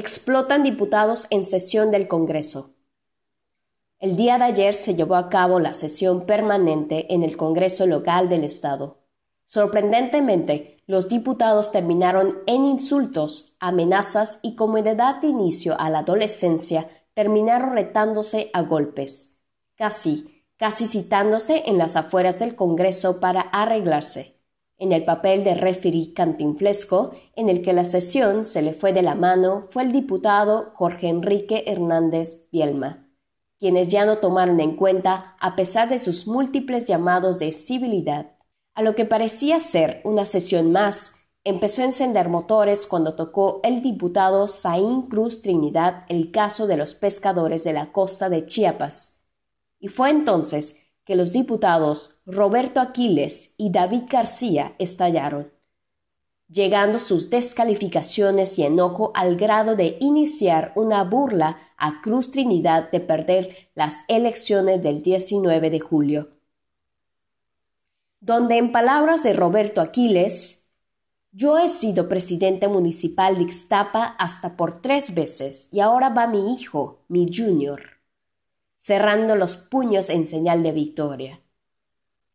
explotan diputados en sesión del Congreso. El día de ayer se llevó a cabo la sesión permanente en el Congreso local del Estado. Sorprendentemente, los diputados terminaron en insultos, amenazas y como edad de inicio a la adolescencia, terminaron retándose a golpes, casi, casi citándose en las afueras del Congreso para arreglarse. En el papel de referee cantinflesco, en el que la sesión se le fue de la mano, fue el diputado Jorge Enrique Hernández Bielma, quienes ya no tomaron en cuenta a pesar de sus múltiples llamados de civilidad. A lo que parecía ser una sesión más, empezó a encender motores cuando tocó el diputado Saín Cruz Trinidad el caso de los pescadores de la costa de Chiapas. Y fue entonces que los diputados Roberto Aquiles y David García estallaron, llegando sus descalificaciones y enojo al grado de iniciar una burla a Cruz Trinidad de perder las elecciones del 19 de julio. Donde en palabras de Roberto Aquiles, yo he sido presidente municipal de Ixtapa hasta por tres veces y ahora va mi hijo, mi junior cerrando los puños en señal de victoria.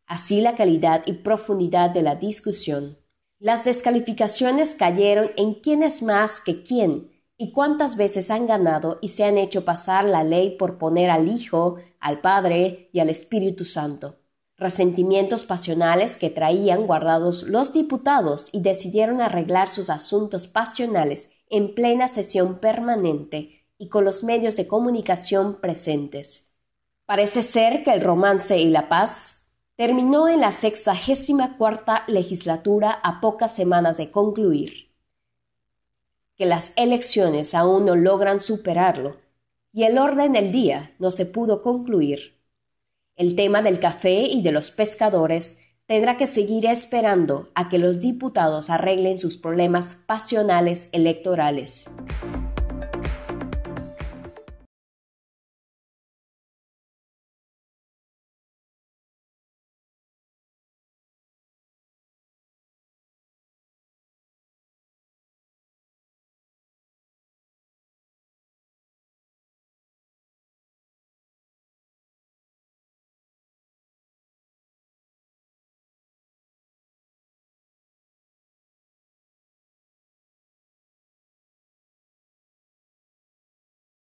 Así la calidad y profundidad de la discusión. Las descalificaciones cayeron en quién es más que quién y cuántas veces han ganado y se han hecho pasar la ley por poner al Hijo, al Padre y al Espíritu Santo. Resentimientos pasionales que traían guardados los diputados y decidieron arreglar sus asuntos pasionales en plena sesión permanente y con los medios de comunicación presentes. Parece ser que el romance y la paz terminó en la sexagésima cuarta legislatura a pocas semanas de concluir. Que las elecciones aún no logran superarlo y el orden del día no se pudo concluir. El tema del café y de los pescadores tendrá que seguir esperando a que los diputados arreglen sus problemas pasionales electorales.